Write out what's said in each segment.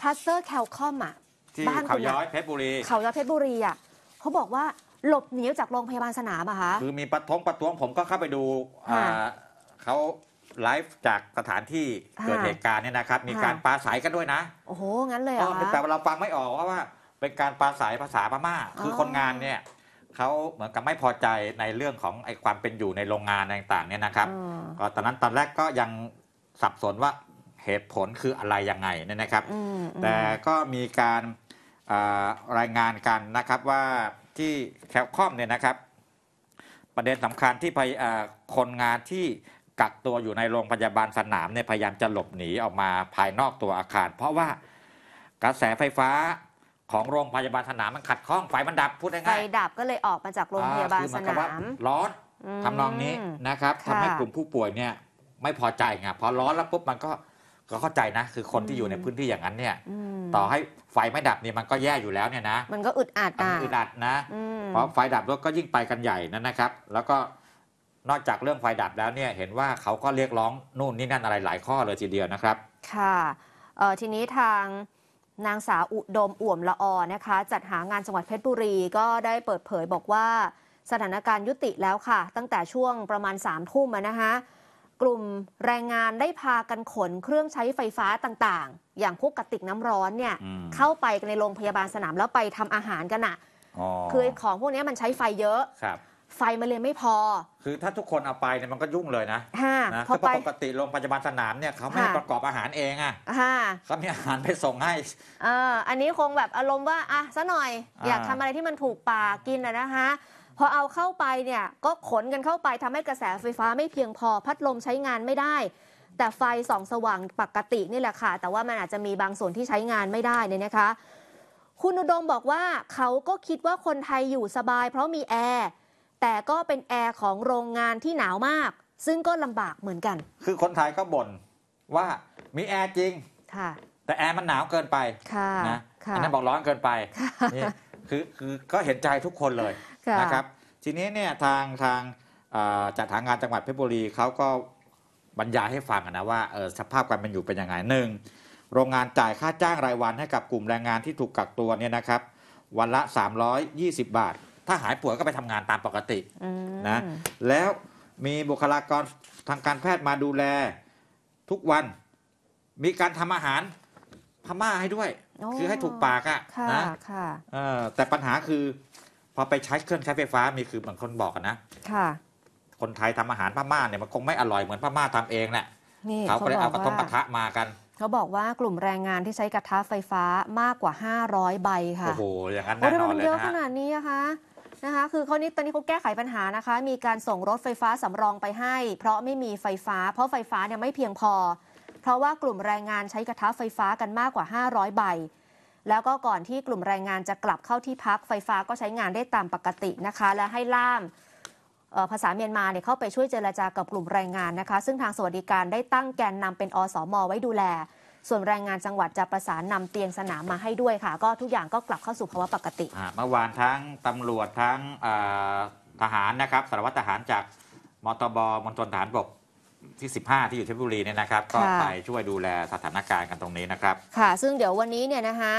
คลัสเตอร์แคลคอมอ่ะที่บ้านเขาย้อยเพชรบุรีเขาย้อยเพชรบุรีอ่ะเขาบอกว่าหลบหนีจากโรงพยาบาลสนามอะคะคือมีปะท้องปะท้วงผมก็เข้าไปดูเขาไลฟ์จากสถานที่เกิดเหตุการณ์เนี่ยนะครับ มีการปาสายกันด้วยนะ โอ้โห งั้นเลยอ่ะแต่เราฟังไม่ออกว่าว่า เป็นการปาสาย ภาษาพม่าคือคนงานเนี่ยเขาเหมือนกับไม่พอใจในเรื่องของไอ้ความเป็นอยู่ในโรงงานต่างๆ เนี่ยนะครับตอนนั้นตอนแรกก็ยังสับสนว่าเหตุผลคืออะไรยังไงเนี่ยนะครับ แต่ก็มีการรายงานกันนะครับว่าที่แคลคอมเนี่ยนะครับ ประเด็นสำคัญที่คนงานที่กักตัวอยู่ในโรงพยาบาลสนามเนี่ยพยายามจะหลบหนีออกมาภายนอกตัวอาคาร เพราะว่ากระแสไฟฟ้าของโรงพยาบาลสนาม มันขัดข้องไฟมันดับพูดง่ายๆไฟดับก็เลยออกมาจากโรงพยาบาลสนามร้อนทำนองนี้นะครับทำให้กลุ่มผู้ป่วยเนี่ยไม่พอใจไงพอร้อนแล้วปุ๊บมันก็ก็เข้าใจนะคือคนที่อยู่ในพื้นที่อย่างนั้นเนี่ยต่อให้ไฟไม่ดับเนี่ยมันก็แย่อยู่แล้วเนี่ยนะ มันก็อึดอัดอ่ะอึดอัดนะเพราะไฟดับรถก็ยิ่งไปกันใหญ่นั่นนะครับ แล้วก็นอกจากเรื่องไฟดับแล้วเนี่ยเห็นว่าเขาก็เรียกร้องนู่นนี่นั่นอะไรหลายข้อเลยทีเดียวนะครับ ค่ะทีนี้ทางนางสาวอุดมอ่วมละออนะคะ จัดหางานจังหวัดเพชรบุรีก็ได้เปิดเผยบอกว่าสถานการณ์ยุติแล้วค่ะ ตั้งแต่ช่วงประมาณ3ามทุ่มนะคะกลุ่มแรงงานได้พากันขนเครื่องใช้ไฟฟ้าต่างๆ อย่างพวกกระติกน้ำร้อนเนี่ย เข้าไปในโรงพยาบาลสนามแล้วไปทำอาหารกันอะคือของพวกนี้มันใช้ไฟเยอะไฟมันเลยไม่พอ คือถ้าทุกคนเอาไปเนี่ยมันก็ยุ่งเลยนะค่ะพอปปกติโรงพยาบาลสนามเนี่ยเขาไม่ประกอบอาหารเองอ่ะค่ะเขามีอาหารไปส่งให้เอออันนี้คงแบบอารมณ์ว่าอ่ะซะหน่อย อยากทำอะไรที่มันถูกปากกินอะนะคะพอเอาเข้าไปเนี่ยก็ขนกันเข้าไปทำให้กระแสไฟฟ้าไม่เพียงพอพัดลม ใช้งานไม่ได้ แต่ไฟส่องสว่างปกตินี่แหละค่ะ แต่ว่ามันอาจจะมีบางส่วนที่ใช้งานไม่ได้เนี่ยนะคะ คุณอุดมบอกว่าเขาก็คิดว่าคนไทยอยู่สบาย เพราะมีแอร์แต่ก็เป็น แอร์ ของโรงงานที่หนาวมาก ซึ่งก็ลำบากเหมือนกัน คือคนไทยก็บ่นว่ามี แอร์ จริงค่ะแต่ แอร์ มันหนาวเกินไปค่ะนะอันนั้นบอกร้อนเกินไปนี่คือคือก็เห็นใจทุกคนเลยนะครับ ทีนี้เนี่ยทางทางจัดทางงานจังหวัดเพชรบุรีเขาก็บรรยายให้ฟังนะว่า สภาพกามเป็นอยู่เป็นยังไงหนึ่งโรงงานจ่ายค่าจ้างรายวันให้กับกลุ่มแรงงานที่ถูกกักตัวเนี่ยนะครับวันละ 320 บาทถ้าหายป่วยก็ไปทำงานตามปกตินะแล้วมีบุคลากรทางการแพทย์มาดูแลทุกวันมีการทำอาหารพม่าให้ด้วย คือให้ถูกปากอะะนะะแต่ปัญหาคือ พอไปใช้เครื่องใช้ไฟฟ้ามีคือเหมือนคนบอกนะ ค่ะ คนไทยทำอาหารพม่าเนี่ยมันคงไม่อร่อยเหมือนพม่าทำเองแหละเขาก็เลยเอากระทงกระทะมากัน เขาบอกว่ากลุ่มแรงงานที่ใช้กระทะไฟฟ้ามากกว่า500ใบค่ะโอ้โหอย่างนั้นแน่นอนเลยนะเยอะขนาดนี้นะคะนะคะ คือเขานี้ตอนนี้เขาแก้ไขปัญหานะคะ มีการส่งรถไฟฟ้าสำรองไปให้ เพราะไม่มีไฟฟ้า เพราะไฟฟ้าเนี่ยไม่เพียงพอ เพราะว่ากลุ่มแรงงานใช้กระทะไฟฟ้ากันมากกว่า 500 ใบ แล้วก็ก่อนที่กลุ่มแรงงานจะกลับเข้าที่พัก ไฟฟ้าก็ใช้งานได้ตามปกตินะคะ และให้ล่ามภาษาเมียนมาเนี่ยเข้าไปช่วยเจรจากับกลุ่มแรงงานนะคะ ซึ่งทางสวัสดิการได้ตั้งแกนนำเป็นอสอมอไว้ดูแลส่วนแรงงานจังหวัดจะประสานนำเตียงสนามมาให้ด้วยค่ะ ก็ทุกอย่างก็กลับเข้าสู่ภาวะปกติ เมื่อวานทั้งตำรวจทั้งทหารนะครับสารวัตรทหารจากมตบมณฑลฐานบกที่ 15 ที่อยู่เพชรบุรีเนี่ยนะครับ ก็ไปช่วยดูแลสถานการณ์กันตรงนี้นะครับ ค่ะ ซึ่งเดี๋ยววันนี้เนี่ยนะคะ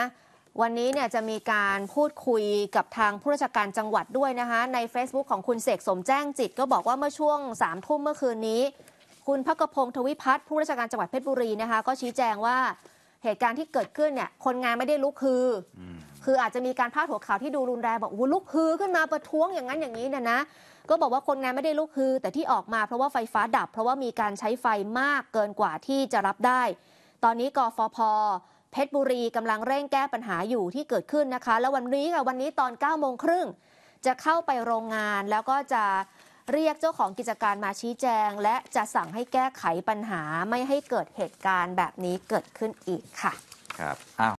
วันนี้เนี่ยจะมีการพูดคุยกับทางผู้ราชการจังหวัดด้วยนะคะใน Facebook ของคุณเสกสมแจ้งจิต ก็บอกว่าเมื่อช่วง3ามทุ่มเมื่อคืนนี้คุณพักพงศ์ทวิพัฒน์ผู้ราชการจังหวัดเพชรบุรีนะคะก็ชี้แจงว่าเหตุการณ์ที่เกิดขึ้นเนี่ยคนงานไม่ได้ลุกฮือ คืออาจจะมีการพาดหัวข่าวที่ดูรุนแรงบอกว่าลุกฮือขึ้นมาประท้วงอย่างนั้นอย่างนี้เนี่ยนะ ก็บอกว่าคนงานไม่ได้ลุกฮือ แต่ที่ออกมาเพราะว่าไฟฟ้าดับ เพราะว่ามีการใช้ไฟมากเกินกว่าที่จะรับได้ ตอนนี้กฟพเพชรบุรีกำลังเร่งแก้ปัญหาอยู่ที่เกิดขึ้นนะคะ แล้ววันนี้ค่ะวันนี้ตอน9ก้าโมงครึ่งจะเข้าไปโรงงานแล้วก็จะเรียกเจ้าของกิจการมาชี้แจง และจะสั่งให้แก้ไขปัญหาไม่ให้เกิดเหตุการณ์แบบนี้เกิดขึ้นอีกค่ะครับอ้าว